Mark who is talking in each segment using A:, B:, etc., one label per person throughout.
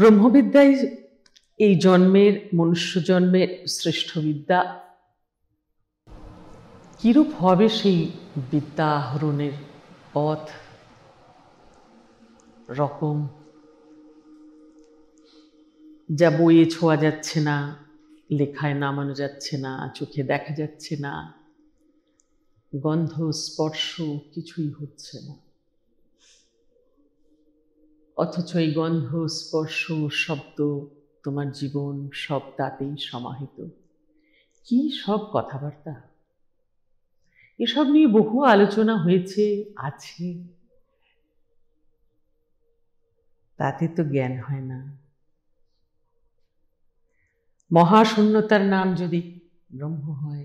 A: ব্রহ্মবিদ্যাই এই জন্মের মনুষ্য জন্মের শ্রেষ্ঠ বিদ্যা কীরূপ হবে সেই বিদ্যা আহরণের পথ রকম যা বইয়ে ছোঁয়া যাচ্ছে না লেখায় নামানো যাচ্ছে না চোখে দেখা যাচ্ছে না গন্ধ স্পর্শ কিছুই হচ্ছে না অথচ এই গন্ধ স্পর্শ শব্দ তোমার জীবন সব তাতেই সমাহিত কি সব কথাবার্তা এসব নিয়ে বহু আলোচনা হয়েছে আছে তাতে তো জ্ঞান হয় না মহাশূন্যতার নাম যদি ব্রহ্ম হয়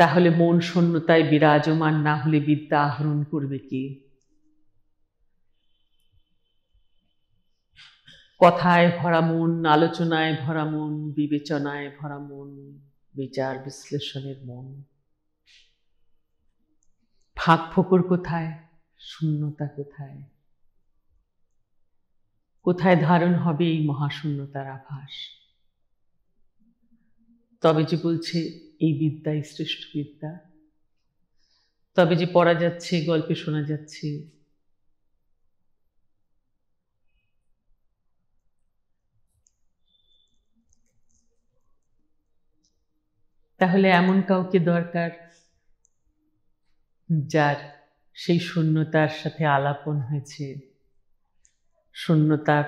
A: তাহলে মন শূন্যতায় বিরাজমান না হলে বিদ্যা আহরণ করবে কি কথায় ভরা মন আলোচনায় ভরা মন বিবেচনায় ভরা মন বিচার বিশ্লেষণের মন ফাঁক ফকর কোথায় শূন্যতা কোথায় কোথায় ধারণ হবে এই মহাশূন্যতার আভাস তবে যে বলছে এই বিদ্যাই শ্রেষ্ঠ বিদ্যা তবে যে পড়া যাচ্ছে গল্পে শোনা যাচ্ছে তাহলে এমন কাউকে দরকার যার সেই শূন্যতার সাথে আলাপন হয়েছে শূন্যতার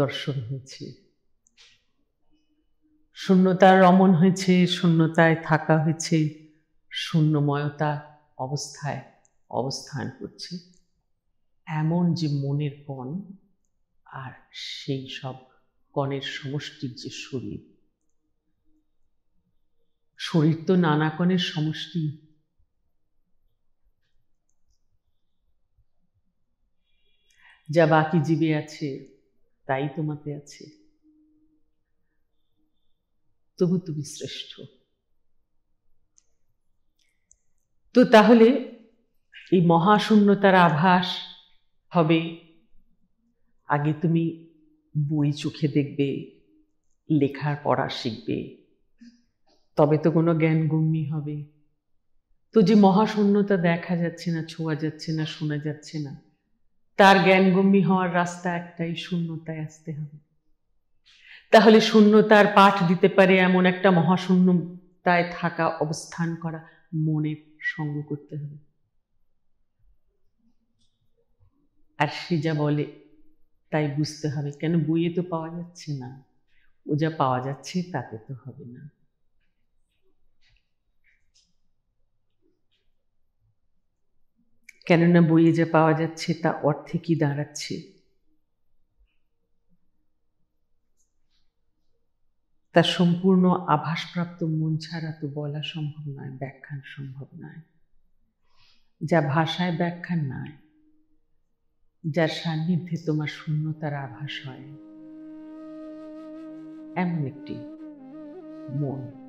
A: দর্শন হয়েছে শূন্যতার রমণ হয়েছে শূন্যতায় থাকা হয়েছে শূন্যময়তা অবস্থায় অবস্থান করছে এমন যে মনের কণ আর সেই সব কণের সমষ্টির যে শরীর শরীর তো নানা কণের সমষ্টি যা বাকি জীবে আছে তাই তোমাতে আছে তবু তুমি শ্রেষ্ঠ তো তাহলে এই মহাশূন্যতার আভাস হবে আগে তুমি বই চোখে দেখবে লেখার পড়া শিখবে তবে তো কোনো জ্ঞানগম্যি হবে তো যে মহাশূন্যতা দেখা যাচ্ছে না ছোঁয়া যাচ্ছে না শোনা যাচ্ছে না তার জ্ঞানগম্যি হওয়ার রাস্তা একটাই শূন্যতায় আসতে হবে তাহলে শূন্যতার পাঠ দিতে পারে এমন একটা মহাশূন্যতায় থাকা অবস্থান করা মনে সঙ্গ করতে হবে আর সে যা বলে তাই বুঝতে হবে কেন বইয়ে তো পাওয়া যাচ্ছে না ও যা পাওয়া যাচ্ছে তাতে তো হবে না কেননা বইয়ে যা পাওয়া যাচ্ছে তা অর্থে কি দাঁড়াচ্ছে তার সম্পূর্ণ আভাসপ্রাপ্ত মন ছাড়া তো বলা সম্ভব নয় ব্যাখ্যান সম্ভব নয় যা ভাষায় ব্যাখ্যান নয় যার সান্নিধ্যে তোমার শূন্যতার আভাস হয় এমন একটি মন